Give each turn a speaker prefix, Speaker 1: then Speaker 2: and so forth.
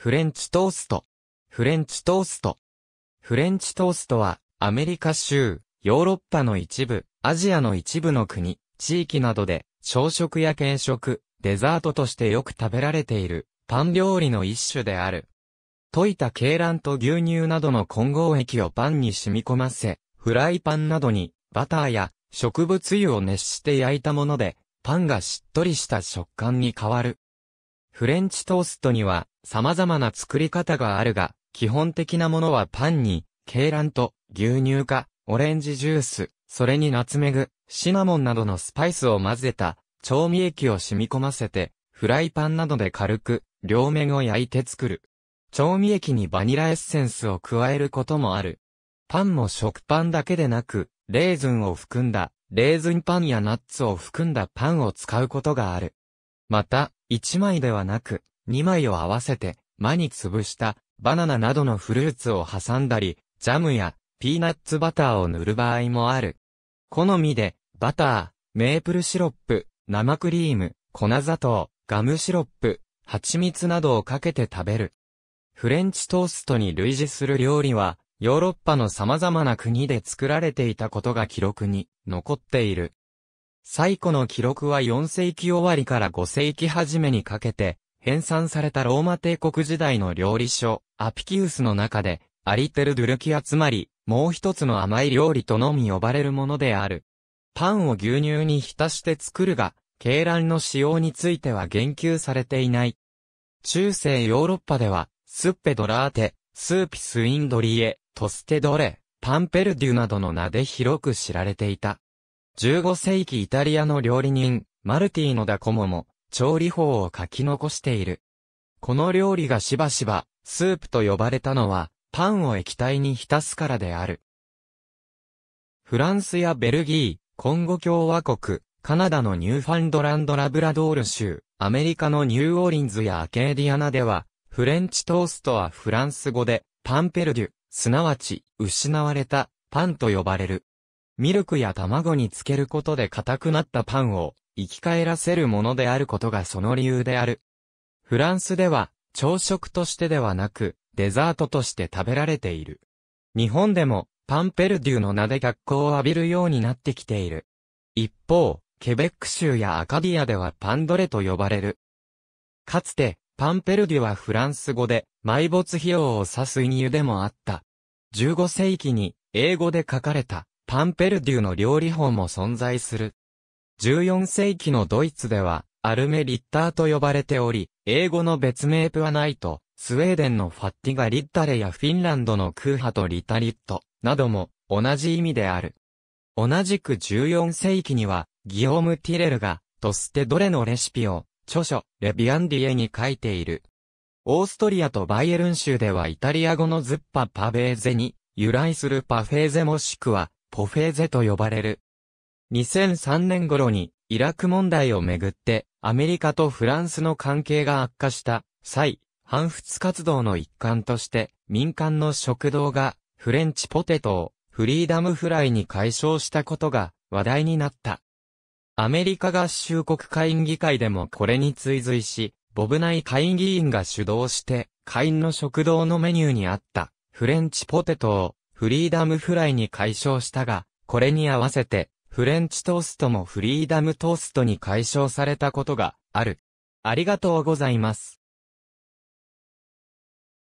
Speaker 1: フレンチトースト。フレンチトースト。フレンチトーストは、アメリカ州、ヨーロッパの一部、アジアの一部の国、地域などで、朝食や軽食、デザートとしてよく食べられている、パン料理の一種である。溶いた鶏卵と牛乳などの混合液をパンに染み込ませ、フライパンなどに、バターや植物油を熱して焼いたもので、パンがしっとりした食感に変わる。フレンチトーストには様々な作り方があるが、基本的なものはパンに、鶏卵と牛乳か、オレンジジュース、それにナツメグ、シナモンなどのスパイスを混ぜた調味液を染み込ませて、フライパンなどで軽く両面を焼いて作る。調味液にバニラエッセンスを加えることもある。パンも食パンだけでなく、レーズンを含んだ、レーズンパンやナッツを含んだパンを使うことがある。また、1枚ではなく、2枚を合わせて、間に潰したバナナなどのフルーツを挟んだり、ジャムやピーナッツバターを塗る場合もある。好みで、バター、メープルシロップ、生クリーム、粉砂糖、ガムシロップ、蜂蜜などをかけて食べる。フレンチトーストに類似する料理は、ヨーロッパの様々な国で作られていたことが記録に残っている。最古の記録は4世紀終わりから5世紀初めにかけて、編纂されたローマ帝国時代の料理書、アピキウスの中で、アリテルドゥルキアつまり、もう一つの甘い料理とのみ呼ばれるものである。パンを牛乳に浸して作るが、鶏卵の使用については言及されていない。中世ヨーロッパでは、スッペドラーテ、スーピスインドリエ、トステドレ、パンペルデュなどの名で広く知られていた。15世紀イタリアの料理人、マルティーノ・ダ・コモも、調理法を書き残している。この料理がしばしば、スープと呼ばれたのは、パンを液体に浸すからである。フランスやベルギー、コンゴ共和国、カナダのニューファンドランドラブラドール州、アメリカのニューオーリンズやアケーディアナでは、フレンチトーストはフランス語で、パンペルデュ、すなわち、失われた、パンと呼ばれる。ミルクや卵につけることで硬くなったパンを生き返らせるものであることがその理由である。フランスでは朝食としてではなくデザートとして食べられている。日本でもパンペルデュの名で脚光を浴びるようになってきている。一方、ケベック州やアカディアではパンドレと呼ばれる。かつて、パンペルデュはフランス語で、埋没費用を指す意味でもあった。15世紀に、英語で書かれた、パンペルデュの料理法も存在する。14世紀のドイツでは、アルメリッターと呼ばれており、英語の別名プアナイト、スウェーデンのファッティガリッタレやフィンランドのクーハとリタリット、なども同じ意味である。同じく14世紀には、ギオーム・ティレルが、としてどれのレシピを、著書、レビアンディエに書いている。オーストリアとバイエルン州ではイタリア語のズッパパベーゼに由来するパフェーゼもしくはポフェーゼと呼ばれる。2003年頃にイラク問題をめぐってアメリカとフランスの関係が悪化した際、反仏活動の一環として民間の食堂がフレンチポテトをフリーダムフライに解消したことが話題になった。アメリカ合衆国会議会でもこれに追随し、ボブナイ会議員が主導して会員の食堂のメニューにあったフレンチポテトをフリーダムフライに解消したが、これに合わせて、フレンチトーストもフリーダムトーストに解消されたことがある。ありがとうございます。